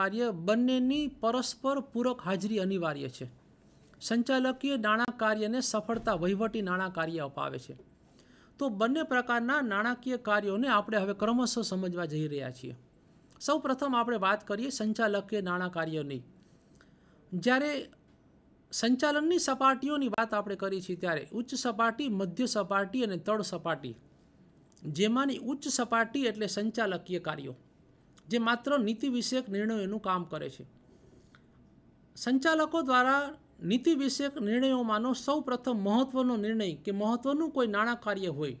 કાર્ય બંનેની પરસ્પર પૂરક હાજરી અનિવાર્ય છે સંચાલકીય નાણાં કાર્યને સફળતા વહીવટી નાણાં કાર્ય અપાવે છે તો બંને પ્રકારના નાણાકીય કાર્યોને આપણે હવે ક્રમશઃ સમજવા જઈ રહ્યા છીએ સૌ પ્રથમ આપણે વાત કરીએ સંચાલકીય નાણાં કાર્યની જ્યારે સંચાલનની સપાટીઓની વાત આપણે કરી છીએ ત્યારે ઉચ્ચ સપાટી મધ્ય સપાટી અને તળ સપાટી જેમાંની ઉચ્ચ સપાટી એટલે સંચાલકીય કાર્યો જે માત્ર નીતિ વિષયક નિર્ણયોનું કામ કરે છે સંચાલકો દ્વારા નીતિ વિષયક નિર્ણયોમાંનો સૌ પ્રથમ મહત્ત્વનો નિર્ણય કે મહત્ત્વનું કોઈ નાણાં કાર્ય હોય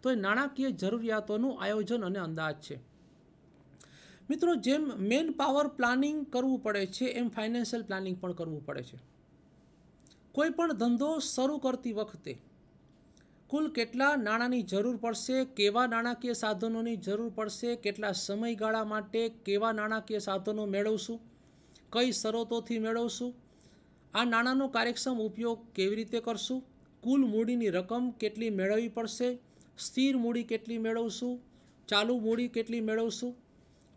તો એ નાણાકીય જરૂરિયાતોનું આયોજન અને અંદાજ છે મિત્રો જેમ મેન પાવર પ્લાનિંગ કરવું પડે છે એમ ફાઇનાન્શિયલ પ્લાનિંગ પણ કરવું પડે છે કોઈ પણ ધંધો શરૂ કરતી વખતે કુલ કેટલા નાણાંની જરૂર પડશે કેવા નાણાકીય સાધનોની જરૂર પડશે કેટલા સમયગાળા માટે કેવા નાણાકીય સાધનો મેળવશું કઈ શરતોથી મેળવશું આ નાણાંનો કાર્યક્ષમ ઉપયોગ કેવી રીતે કરશું કુલ મૂડીની રકમ કેટલી મેળવવી પડશે સ્થિર મૂડી કેટલી મેળવશું ચાલુ મૂડી કેટલી મેળવશું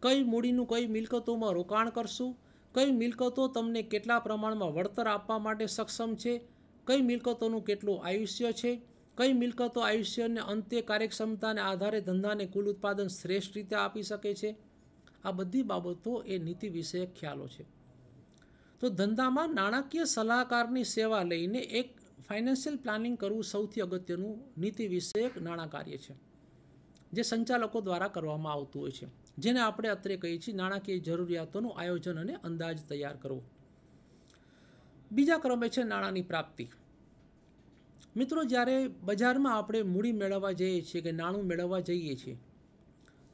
કઈ મૂડીનું કઈ મિલકતોમાં રોકાણ કરશું કઈ મિલકતો તમને કેટલા પ્રમાણમાં વળતર આપવા માટે સક્ષમ છે કઈ મિલકતોનું કેટલું આયુષ્ય છે કઈ મિલકતો આયુષ્યને અંતે કાર્યક્ષમતાને આધારે ધંધાને કુલ ઉત્પાદન શ્રેષ્ઠ રીતે આપી શકે છે આ બધી બાબતો એ નીતિ વિષયક ખ્યાલો છે તો ધંધામાં નાણાકીય સલાહકારની સેવા લઈને એક ફાઇનાન્શિયલ પ્લાનિંગ કરવું સૌથી અગત્યનું નીતિ વિષયક નાણાં કાર્ય છે જે સંચાલકો દ્વારા કરવામાં આવતું હોય છે જેને આપણે અત્રે કહીએ છીએ નાણાકીય જરૂરિયાતોનું આયોજન અને અંદાજ તૈયાર કરવો બીજા ક્રમે છે નાણાંની પ્રાપ્તિ મિત્રો જ્યારે બજારમાં આપણે મૂડી મેળવવા જઈએ છીએ કે નાણું મેળવવા જઈએ છીએ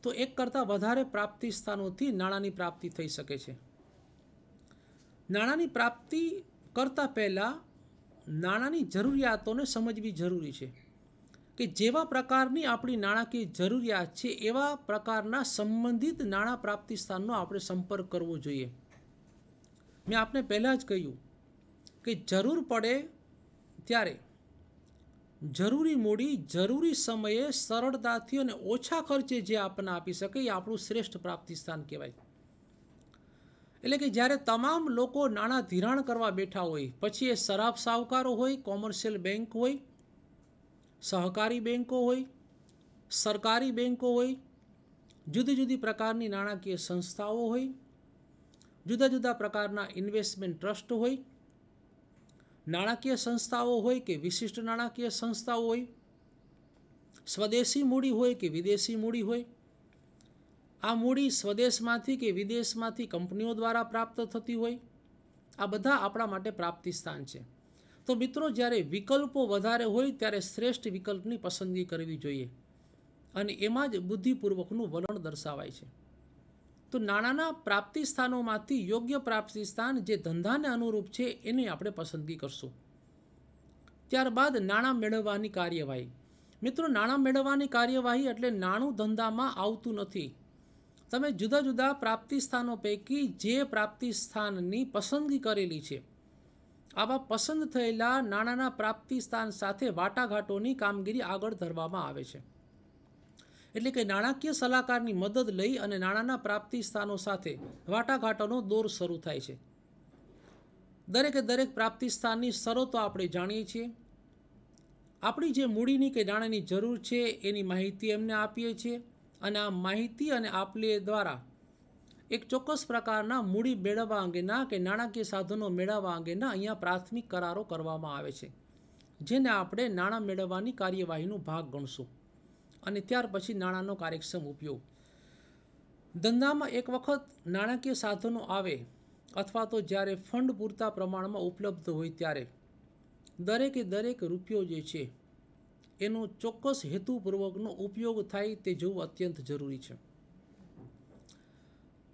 તો એક કરતાં વધારે પ્રાપ્તિ સ્થાનોથી નાણાંની પ્રાપ્તિ થઈ શકે છે નાણાંની પ્રાપ્તિ કરતાં પહેલાં નાણાંની જરૂરિયાતોને સમજવી જરૂરી છે કે જેવા પ્રકારની આપણી નાણાકીય જરૂરિયાત છે એવા પ્રકારના સંબંધિત નાણાં પ્રાપ્તિ સ્થાનનો આપણે સંપર્ક કરવો જોઈએ મેં આપને પહેલાં જ કહ્યું કે જરૂર પડે ત્યારે જરૂરી મૂડી જરૂરી સમયે સરળતાથી અને ઓછા ખર્ચે જે આપણને આપી શકે એ આપણું શ્રેષ્ઠ પ્રાપ્તિ સ્થાન કહેવાય એટલે કે જ્યારે તમામ લોકો નાણાં ધિરાણ કરવા બેઠા હોય પછી એ શરાબ સાહુકારો હોય કોમર્શિયલ બેંક હોય સહકારી બેંકો હોય સરકારી બેંકો હોય જુદી જુદી પ્રકારની નાણાકીય સંસ્થાઓ હોય જુદા જુદા પ્રકારના ઇન્વેસ્ટમેન્ટ ટ્રસ્ટ હોય નાણાકીય સંસ્થાઓ હોય કે વિશિષ્ટ નાણાકીય સંસ્થાઓ હોય સ્વદેશી મૂડી હોય કે વિદેશી મૂડી હોય આ મૂડી સ્વદેશમાંથી કે વિદેશમાંથી કંપનીઓ દ્વારા પ્રાપ્ત થતી હોય આ બધા આપણા માટે પ્રાપ્તિ સ્થાન છે તો મિત્રો જ્યારે વિકલ્પો વધારે હોય ત્યારે શ્રેષ્ઠ વિકલ્પની પસંદગી કરવી જોઈએ અને એમાં જ બુદ્ધિપૂર્વકનું વલણ દર્શાવાય છે તો નાણાંના પ્રાપ્તિ સ્થાનોમાંથી યોગ્ય પ્રાપ્તિ સ્થાન જે ધંધાને અનુરૂપ છે એને આપણે પસંદગી કરશું ત્યારબાદ નાણાં મેળવવાની કાર્યવાહી મિત્રો નાણાં મેળવવાની કાર્યવાહી એટલે નાણું ધંધામાં આવતું નથી તમે જુદા જુદા પ્રાપ્તિ સ્થાનો પૈકી જે પ્રાપ્તિ સ્થાનની પસંદગી કરેલી છે આવા પસંદ થયેલા નાણાંના પ્રાપ્તિ સ્થાન સાથે વાટાઘાટોની કામગીરી આગળ ધરવામાં આવે છે એટલે કે નાણાકીય સલાહકારની મદદ લઈ અને નાણાંના પ્રાપ્તિ સ્થાનો સાથે વાટાઘાટોનો દોર શરૂ થાય છે દરેકે દરેક પ્રાપ્તિ સ્થાનની શરતો આપણે જાણીએ છીએ આપણી જે મૂડીની કે નાણાંની જરૂર છે એની માહિતી એમને આપીએ છીએ અને આ માહિતી અને આપલે દ્વારા એક ચોક્કસ પ્રકારના મૂડી મેળવવા અંગેના કે નાણાકીય સાધનો મેળવવા અંગેના અહીંયા પ્રાથમિક કરારો કરવામાં આવે છે જેને આપણે નાણાં મેળવવાની કાર્યવાહીનો ભાગ ગણશું અને ત્યાર પછી નાણાંનો કાર્યક્ષમ ઉપયોગ ધંધામાં એક વખત નાણાકીય સાધનો આવે અથવા તો જ્યારે ફંડ પૂરતા પ્રમાણમાં ઉપલબ્ધ હોય ત્યારે દરેકે દરેક રૂપિયો જે છે એનો ચોક્કસ હેતુપૂર્વકનો ઉપયોગ થાય તે જોવું અત્યંત જરૂરી છે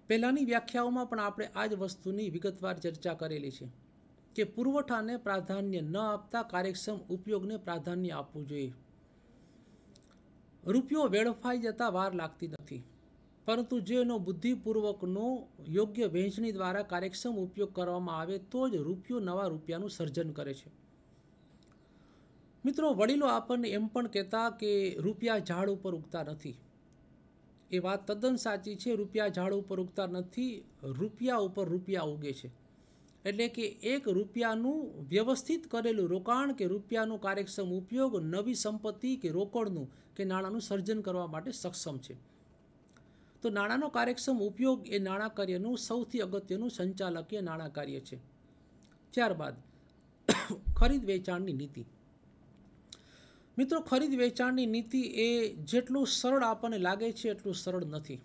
પહેલાંની વ્યાખ્યાઓમાં પણ આપણે આ જ વસ્તુની વિગતવાર ચર્ચા કરેલી છે કે પુરવઠાને પ્રાધાન્ય ન આપતા કાર્યક્ષમ ઉપયોગને પ્રાધાન્ય આપવું જોઈએ રૂપિયો વેડફાઈ જતાં વાર લાગતી નથી પરંતુ જેનો બુદ્ધિપૂર્વકનો યોગ્ય વહેંચણી દ્વારા કાર્યક્ષમ ઉપયોગ કરવામાં આવે તો જ રૂપિયો નવા રૂપિયાનું સર્જન કરે છે મિત્રો વડીલો આપણને એમ પણ કહેતા કે રૂપિયા ઝાડ ઉપર ઉગતા નથી એ વાત તદ્દન સાચી છે રૂપિયા ઝાડ ઉપર ઉગતા નથી રૂપિયા ઉપર રૂપિયા ઉગે છે એટલે કે એક રૂપિયાનું વ્યવસ્થિત કરેલું રોકાણ કે રૂપિયાનું કાર્યક્ષમ ઉપયોગ નવી સંપત્તિ કે રોકડનું કે નાણાંનું સર્જન કરવા માટે સક્ષમ છે તો નાણાંનો કાર્યક્ષમ ઉપયોગ એ નાણાં સૌથી અગત્યનું સંચાલકીય નાણાં છે ત્યારબાદ ખરીદ વેચાણની નીતિ મિત્રો ખરીદ વેચાણની નીતિ એ જેટલું સરળ આપણને લાગે છે એટલું સરળ નથી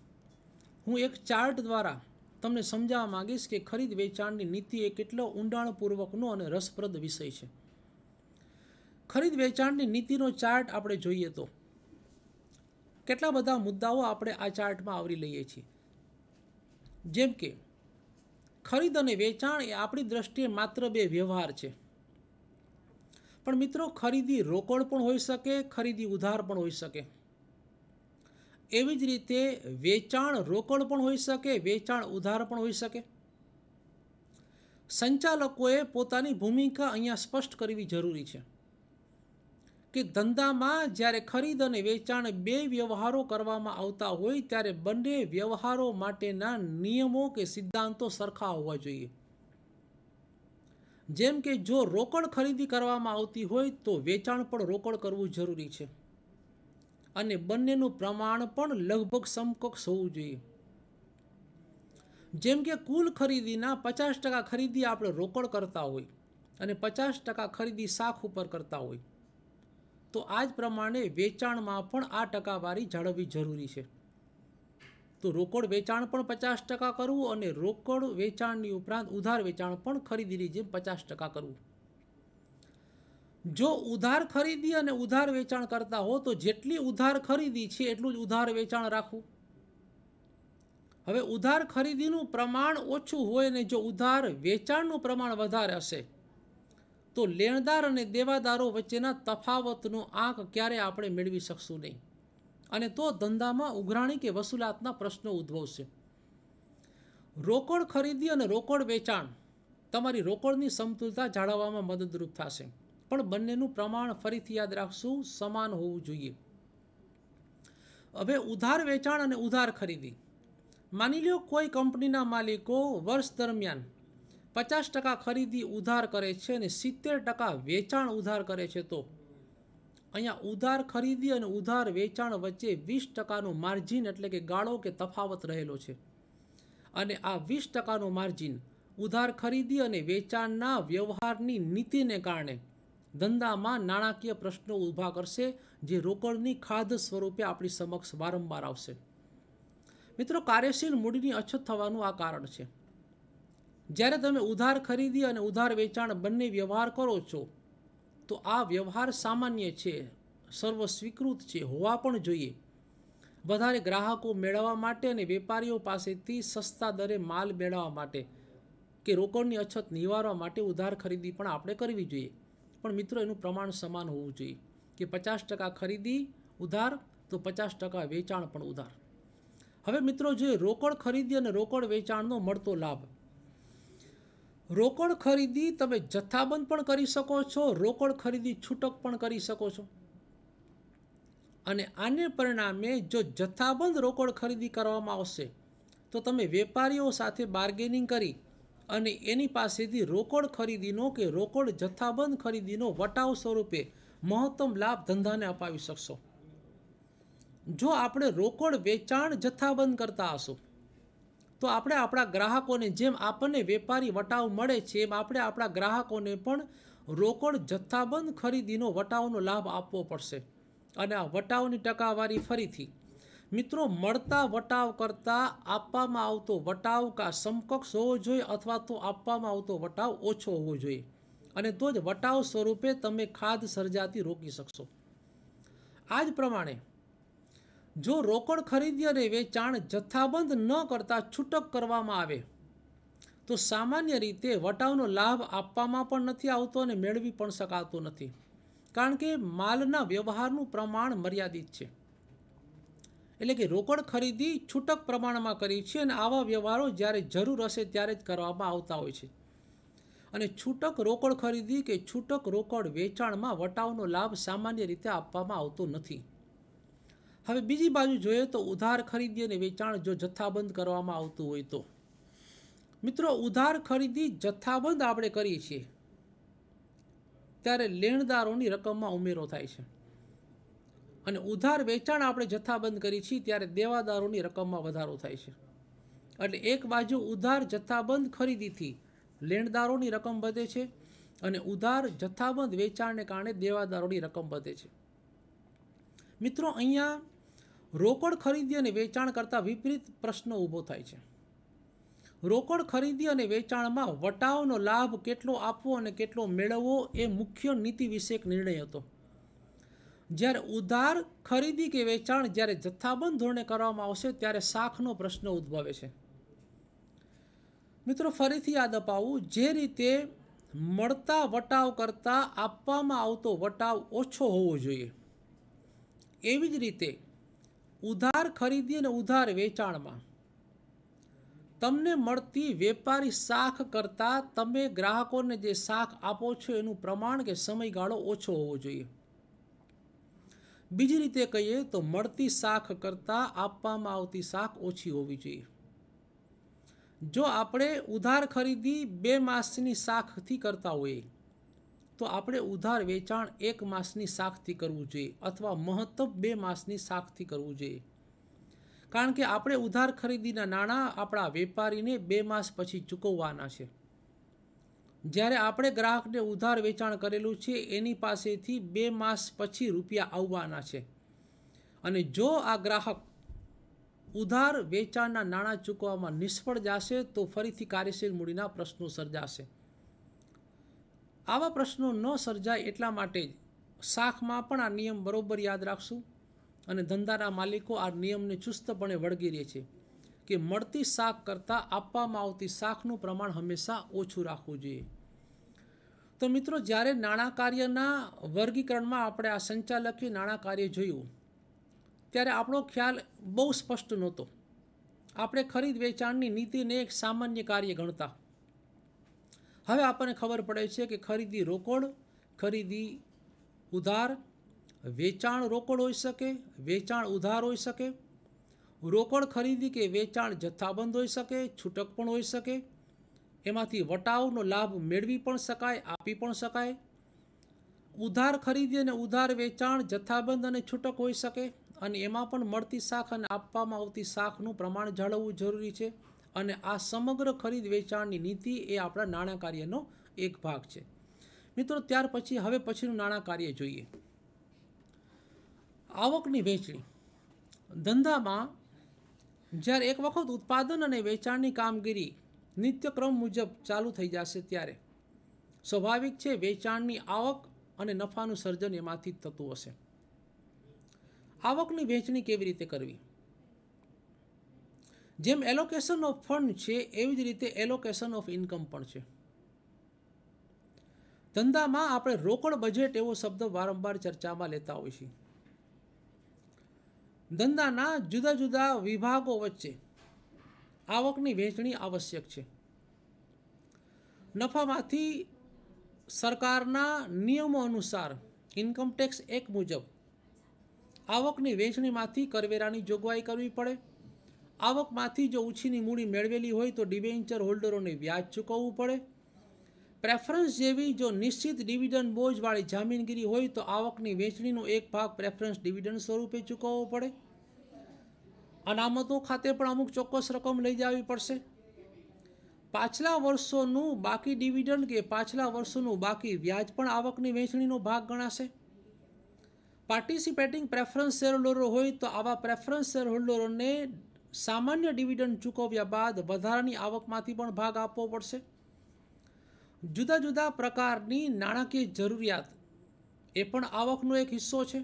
હું એક ચાર્ટ દ્વારા તમને સમજાવવા માગીશ કે ખરીદ વેચાણની નીતિ એ કેટલો ઊંડાણપૂર્વકનો અને રસપ્રદ વિષય છે ખરીદ વેચાણની નીતિનો ચાર્ટ આપણે જોઈએ તો કેટલા બધા મુદ્દાઓ આપણે આ ચાર્ટમાં આવરી લઈએ છીએ જેમ કે ખરીદ અને વેચાણ એ આપણી દ્રષ્ટિએ માત્ર બે વ્યવહાર છે પણ મિત્રો ખરીદી રોકડ પણ હોઈ શકે ખરીદી ઉધાર પણ હોઈ શકે એવી જ રીતે વેચાણ રોકડ પણ હોઈ શકે વેચાણ ઉધાર પણ હોઈ શકે સંચાલકોએ પોતાની ભૂમિકા અહીંયા સ્પષ્ટ કરવી જરૂરી છે કે ધંધામાં જ્યારે ખરીદ અને વેચાણ બે વ્યવહારો કરવામાં આવતા હોય ત્યારે બંને વ્યવહારો માટેના નિયમો કે સિદ્ધાંતો સરખા હોવા જોઈએ જેમ કે જો રોકડ ખરીદી કરવામાં આવતી હોય તો વેચાણ પણ રોકડ કરવું જરૂરી છે અને બંનેનું પ્રમાણ પણ લગભગ સમકક્ષ હોવું જોઈએ જેમ કે કુલ ખરીદીના પચાસ ટકા ખરીદી આપણે રોકડ કરતા હોય અને પચાસ ટકા ખરીદી શાખ ઉપર કરતા હોય તો આ જ પ્રમાણે વેચાણમાં પણ આ ટકાવારી જાળવવી જરૂરી છે તો રોકડ વેચાણ પણ પચાસ ટકા કરવું અને રોકડ વેચાણની ઉપરાંત ઉધાર વેચાણ પણ ખરીદીની જેમ પચાસ ટકા કરવું જો ઉધાર ખરીદી અને ઉધાર વેચાણ કરતા હો તો જેટલી ઉધાર ખરીદી છે એટલું જ ઉધાર વેચાણ રાખવું હવે ઉધાર ખરીદીનું પ્રમાણ ઓછું હોય ને જો ઉધાર વેચાણનું પ્રમાણ વધારે હશે તો લેણદાર અને દેવાદારો વચ્ચેના તફાવતનો આંક ક્યારે આપણે મેળવી શકશું નહીં અને તો ધંધામાં ઉઘરાણી કે વસૂલાતના પ્રશ્નો ઉદ્ભવશે રોકડ ખરીદી અને રોકડ વેચાણ તમારી રોકડની સમતુલતા જાળવવામાં મદદરૂપ થશે પણ બંનેનું પ્રમાણ ફરીથી યાદ રાખશું સમાન હોવું જોઈએ હવે ઉધાર વેચાણ અને ઉધાર ખરીદી માની લો કોઈ કંપનીના માલિકો વર્ષ દરમિયાન પચાસ ટકા ખરીદી ઉધાર કરે છે અને સિત્તેર ટકા વેચાણ ઉધાર કરે છે તો અહીંયા ઉધાર ખરીદી અને ઉધાર વેચાણ વચ્ચે વીસ ટકાનું માર્જિન એટલે કે ગાળો કે તફાવત રહેલો છે અને આ વીસ ટકાનું માર્જિન ઉધાર ખરીદી અને વેચાણના વ્યવહારની નીતિને કારણે ધંધામાં નાણાકીય પ્રશ્નો ઊભા કરશે જે રોકડની ખાધ સ્વરૂપે આપણી સમક્ષ વારંવાર આવશે મિત્રો કાર્યશીલ મૂડીની અછત થવાનું આ કારણ છે જ્યારે તમે ઉધાર ખરીદી અને ઉધાર વેચાણ બંને વ્યવહાર કરો છો તો આ વ્યવહાર સામાન્ય છે સર્વ સ્વીકૃત છે હોવા પણ જોઈએ વધારે ગ્રાહકો મેળવવા માટે અને વેપારીઓ પાસેથી સસ્તા દરે માલ મેળવવા માટે કે રોકડની અછત નિવારવા માટે ઉધાર ખરીદી પણ આપણે કરવી જોઈએ પણ મિત્રો એનું પ્રમાણ સમાન હોવું જોઈએ કે પચાસ ટકા ખરીદી ઉધાર તો પચાસ ટકા વેચાણ પણ ઉધાર હવે મિત્રો જોઈએ રોકડ ખરીદી અને રોકડ વેચાણનો મળતો લાભ રોકડ ખરીદી તમે જથ્થાબંધ પણ કરી શકો છો રોકડ ખરીદી છૂટક પણ કરી શકો છો અને આને પરિણામે જો જથ્થાબંધ રોકડ ખરીદી કરવામાં આવશે તો તમે વેપારીઓ સાથે બાર્ગેનિંગ કરી અને એની પાસેથી રોકડ ખરીદીનો કે રોકડ જથ્થાબંધ ખરીદીનો વટાવ સ્વરૂપે મહત્તમ લાભ ધંધાને અપાવી શકશો જો આપણે રોકડ વેચાણ જથ્થાબંધ કરતા હશો તો આપણે આપણા ગ્રાહકોને જેમ આપણને વેપારી વટાવ મળે છે એમ આપણે આપણા ગ્રાહકોને પણ રોકડ જથ્થાબંધ ખરીદીનો વટાવનો લાભ આપવો પડશે અને આ વટાવની ટકાવારી ફરીથી મિત્રો મળતા વટાવ કરતાં આપવામાં આવતો વટાવ કા સમકક્ષ હોવો જોઈએ અથવા તો આપવામાં આવતો વટાવ ઓછો હોવો જોઈએ અને તો જ વટાવ સ્વરૂપે તમે ખાદ સર્જાતી રોકી શકશો આ જ પ્રમાણે જો રોકડ ખરીદી અને વેચાણ જથ્થાબંધ ન કરતાં છૂટક કરવામાં આવે તો સામાન્ય રીતે વટાવનો લાભ આપવામાં પણ નથી આવતો અને મેળવી પણ શકાતો નથી કારણ કે માલના વ્યવહારનું પ્રમાણ મર્યાદિત છે એટલે કે રોકડ ખરીદી છૂટક પ્રમાણમાં કરી છે અને આવા વ્યવહારો જ્યારે જરૂર હશે ત્યારે જ કરવામાં આવતા હોય છે અને છૂટક રોકડ ખરીદી કે છૂટક રોકડ વેચાણમાં વટાવનો લાભ સામાન્ય રીતે આપવામાં આવતો નથી હવે બીજી બાજુ જોઈએ તો ઉધાર ખરીદી અને વેચાણ જો જથ્થાબંધ કરવામાં આવતું હોય તો મિત્રો ઉધાર ખરીદી જથ્થાબંધ આપણે કરીએ છીએ ત્યારે લેણદારોની રકમમાં ઉમેરો થાય છે અને ઉધાર વેચાણ આપણે જથ્થાબંધ કરી છીએ ત્યારે દેવાદારોની રકમમાં વધારો થાય છે એટલે એક બાજુ ઉધાર જથ્થાબંધ ખરીદીથી લેણદારોની રકમ વધે છે અને ઉધાર જથ્થાબંધ વેચાણને કારણે દેવાદારોની રકમ વધે છે મિત્રો અહીંયા રોકડ ખરીદી અને વેચાણ કરતાં વિપરીત પ્રશ્ન ઊભો થાય છે રોકડ ખરીદી અને વેચાણમાં વટાવનો લાભ કેટલો આપવો અને કેટલો મેળવવો એ મુખ્ય નીતિ વિષયક નિર્ણય હતો જ્યારે ઉધાર ખરીદી કે વેચાણ જ્યારે જથ્થાબંધ ધોરણે કરવામાં આવશે ત્યારે શાખનો પ્રશ્ન ઉદ્ભવે છે મિત્રો ફરીથી યાદ અપાવું જે રીતે મળતા વટાવ કરતાં આપવામાં આવતો વટાવ ઓછો હોવો જોઈએ એવી જ રીતે ઉધાર ખરીદી અને ઉધાર વેચાણમાં તમને મળતી વેપારી શાખ કરતાં તમે ગ્રાહકોને જે શાખ આપો છો એનું પ્રમાણ કે સમયગાળો ઓછો હોવો જોઈએ બીજી રીતે કહીએ તો મળતી શાખ કરતાં આપવામાં આવતી શાખ ઓછી હોવી જોઈએ જો આપણે ઉધાર ખરીદી બે માસની શાખથી કરતા હોઈએ તો આપણે ઉધાર વેચાણ એક માસની શાખથી કરવું જોઈએ અથવા મહત્તમ બે માસની શાખથી કરવું જોઈએ કારણ કે આપણે ઉધાર ખરીદીના નાણાં આપણા વેપારીને બે માસ પછી ચૂકવવાના છે જ્યારે આપણે ગ્રાહકને ઉધાર વેચાણ કરેલું છે એની પાસેથી બે માસ પછી રૂપિયા આવવાના છે અને જો આ ગ્રાહક ઉધાર વેચાણના નાણાં ચૂકવવામાં નિષ્ફળ જશે તો ફરીથી કાર્યશીલ મૂડીના પ્રશ્નો સર્જાશે આવા પ્રશ્નો ન સર્જાય એટલા માટે જ શાખમાં પણ આ નિયમ બરાબર યાદ રાખશું અને ધંધાના માલિકો આ નિયમને ચુસ્તપણે વળગી રહે છે કે મળતી શાક કરતાં આપવામાં આવતી શાકનું પ્રમાણ હંમેશા ઓછું રાખવું જોઈએ તો મિત્રો જ્યારે નાણાં કાર્યના વર્ગીકરણમાં આપણે આ સંચાલકીય નાણાં કાર્ય જોયું ત્યારે આપણો ખ્યાલ બહુ સ્પષ્ટ નહોતો આપણે ખરીદ વેચાણની નીતિને એક સામાન્ય કાર્ય ગણતા હવે આપણને ખબર પડે છે કે ખરીદી રોકડ ખરીદી ઉધાર વેચાણ રોકડ હોઈ શકે વેચાણ ઉધાર હોઈ શકે રોકડ ખરીદી કે વેચાણ જથ્થાબંધ હોઈ શકે છૂટક પણ હોઈ શકે એમાંથી વટાવનો લાભ મેળવી પણ શકાય આપી પણ શકાય ઉધાર ખરીદી અને ઉધાર વેચાણ જથ્થાબંધ અને છૂટક હોઈ શકે અને એમાં પણ મળતી શાખ અને આપવામાં આવતી શાખનું પ્રમાણ જાળવવું જરૂરી છે અને આ સમગ્ર ખરીદ વેચાણની નીતિ એ આપણા નાણાં કાર્યનો એક ભાગ છે મિત્રો ત્યાર પછી હવે પછીનું નાણાં કાર્ય જોઈએ આવકની વહેંચણી ધંધામાં જ્યારે એક વખત ઉત્પાદન અને વેચાણની કામગીરી નિત્યક્રમ મુજબ ચાલુ થઈ જશે ત્યારે સ્વાભાવિક છે વેચાણની આવક અને નફાનું સર્જન એમાંથી જ થતું હશે આવકની વહેંચણી કેવી રીતે કરવી જેમ એલોકેશન ઓફ ફંડ છે એવી જ રીતે એલોકેશન ઓફ ઇન્કમ પણ છે ધંધામાં આપણે રોકડ બજેટ એવો શબ્દ વારંવાર ચર્ચામાં લેતા હોઈએ છીએ ધંધાના જુદા જુદા વિભાગો વચ્ચે આવકની વહેંચણી આવશ્યક છે નફામાંથી સરકારના નિયમો અનુસાર ઇન્કમ ટેક્સ એક મુજબ આવકની વહેંચણીમાંથી કરવેરાની જોગવાઈ કરવી પડે આવકમાંથી જો ઉછીની મૂડી મેળવેલી હોય તો ડિબેન્ચર હોલ્ડરોને વ્યાજ ચૂકવવું પડે પ્રેફરન્સ જેવી જો નિશ્ચિત ડિવિડન્ડ બોજવાળી જામીનગીરી હોય તો આવકની વેચણીનો એક ભાગ પ્રેફરન્સ ડિવિડન્ડ સ્વરૂપે ચૂકવવો પડે અનામતો ખાતે પણ અમુક ચોક્કસ રકમ લઈ જવી પડશે પાછલા વર્ષોનું બાકી ડિવિડન્ડ કે પાછલા વર્ષોનું બાકી વ્યાજ પણ આવકની વેચણીનો ભાગ ગણાશે પાર્ટિસિપેટિંગ પ્રેફરન્સ શેર હોલ્ડરો હોય તો આવા પ્રેફરન્સ શેર હોલ્ડરોને સામાન્ય ડિવિડન્ડ ચૂકવ્યા બાદ વધારાની આવકમાંથી પણ ભાગ આપવો પડશે જુદા જુદા પ્રકારની નાણાકીય જરૂરિયાત એ પણ આવકનો એક હિસ્સો છે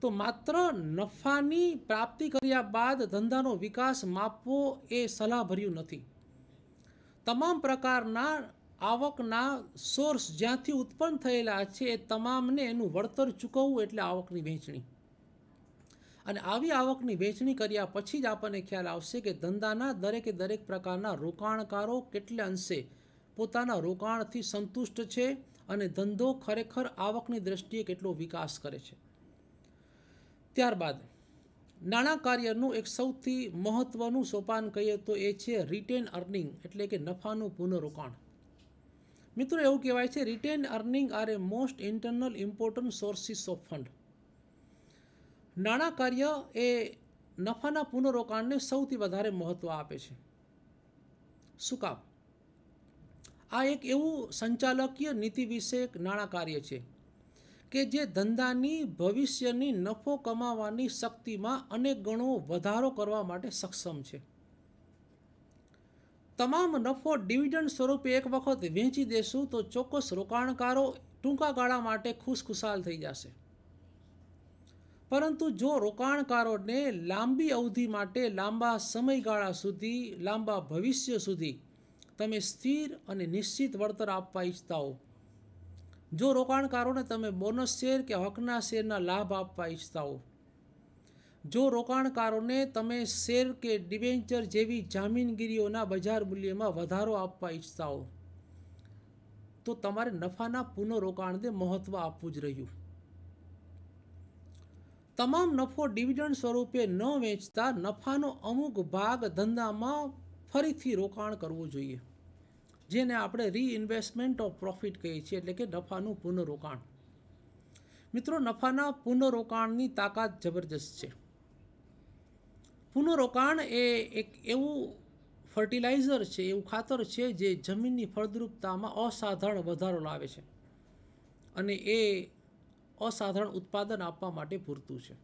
તો માત્ર નફાની પ્રાપ્તિ કર્યા બાદ ધંધાનો વિકાસ માપવો એ સલાહભર્યું નથી તમામ પ્રકારના આવકના સોર્સ જ્યાંથી ઉત્પન્ન થયેલા છે એ તમામને એનું વળતર ચૂકવવું એટલે આવકની વહેંચણી અને આવી આવકની વહેંચણી કર્યા પછી જ આપણને ખ્યાલ આવશે કે ધંધાના દરેકે દરેક પ્રકારના રોકાણકારો કેટલે અંશે પોતાના રોકાણથી સંતુષ્ટ છે અને ધંધો ખરેખર આવકની દ્રષ્ટિએ કેટલો વિકાસ કરે છે ત્યારબાદ નાણાં કાર્યનું એક સૌથી મહત્ત્વનું સોપાન કહીએ તો એ છે રિટેન અર્નિંગ એટલે કે નફાનું પુનઃરોકાણ મિત્રો એવું કહેવાય છે રિટેન અર્નિંગ આર એ most internal important sources of fund નાણાં કાર્ય એ નફાના પુનઃરોકાણને સૌથી વધારે મહત્ત્વ આપે છે શું કામ આ એક એવું સંચાલકીય નીતિ વિષયક નાણાં કાર્ય છે કે જે ધંધાની ભવિષ્યની નફો કમાવાની શક્તિમાં અનેક ગણો વધારો કરવા માટે સક્ષમ છે તમામ નફો ડિવિડન્ડ સ્વરૂપે એક વખત વેચી દેશું તો ચોક્કસ રોકાણકારો ટૂંકા ગાળા માટે ખુશખુશાલ થઈ જશે પરંતુ જો રોકાણકારોને લાંબી અવધિ માટે લાંબા સમયગાળા સુધી લાંબા ભવિષ્ય સુધી તમે સ્થિર અને નિશ્ચિત વળતર આપવા ઈચ્છતા હો જો રોકાણકારોને તમે બોનસ શેર કે હકના શેરના લાભ આપવા ઈચ્છતા હો જો રોકાણકારોને તમે શેર કે ડિવેન્ચર જેવી જામીનગીરીઓના બજાર મૂલ્યમાં વધારો આપવા ઈચ્છતા હો તો તમારે નફાના પુનઃરોકાણને મહત્ત્વ આપવું જ રહ્યું તમામ નફો ડિવિડન્ડ સ્વરૂપે ન વેચતા નફાનો અમુક ભાગ ધંધામાં ફરીથી રોકાણ કરવું જોઈએ જેને આપણે રીઇન્વેસ્ટમેન્ટ ઓફ પ્રોફિટ કહીએ છીએ એટલે કે નફાનું પુનઃરોકાણ મિત્રો નફાના પુનઃરોકાણની તાકાત જબરજસ્ત છે પુનઃરોકાણ એ એક એવું ફર્ટિલાઇઝર છે એવું ખાતર છે જે જમીનની ફળદ્રુપતામાં અસાધારણ વધારો લાવે છે અને એ અસાધારણ ઉત્પાદન આપવા માટે પૂરતું છે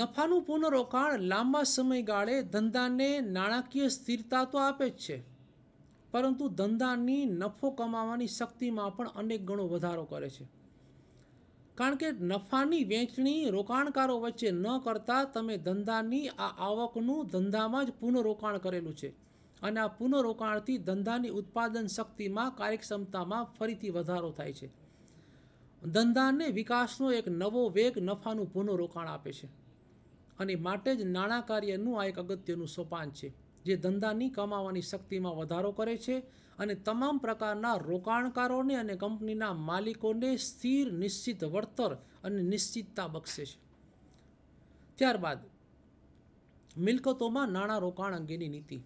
નફાનું પુનઃરોકાણ લાંબા સમયગાળે ધંધાને નાણાકીય સ્થિરતા તો આપે જ છે પરંતુ ધંધાની નફો કમાવાની શક્તિમાં પણ અનેક ગણો વધારો કરે છે કારણ કે નફાની વેચણી રોકાણકારો વચ્ચે ન કરતાં તમે ધંધાની આ આવકનું ધંધામાં જ પુનઃરોકાણ કરેલું છે અને આ પુનઃરોકાણથી ધંધાની ઉત્પાદન શક્તિમાં કાર્યક્ષમતામાં ફરીથી વધારો થાય છે ધંધાને વિકાસનો એક નવો વેગ નફાનું પુનઃરોકાણ આપે છે અને માટે જ નાણાં કાર્યનું આ એક અગત્યનું સોપાન છે જે ધંધાની કમાવાની શક્તિમાં વધારો કરે છે અને તમામ પ્રકારના રોકાણકારોને અને કંપનીના માલિકોને સ્થિર નિશ્ચિત વળતર અને નિશ્ચિતતા બક્ષે છે ત્યારબાદ મિલકતોમાં નાણાં રોકાણ અંગેની નીતિ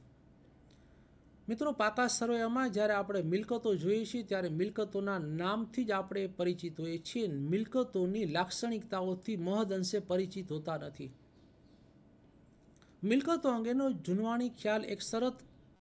મિત્રો પાકા સર્વેમાં જ્યારે આપણે મિલકતો જોઈએ છીએ ત્યારે મિલકતોના નામથી જ આપણે પરિચિત હોઈએ છીએ મિલકતોની લાક્ષણિકતાઓથી મહદ અંશે પરિચિત હોતા નથી મિલકતો અંગેનો જુનવાણી ખ્યાલ એક શરત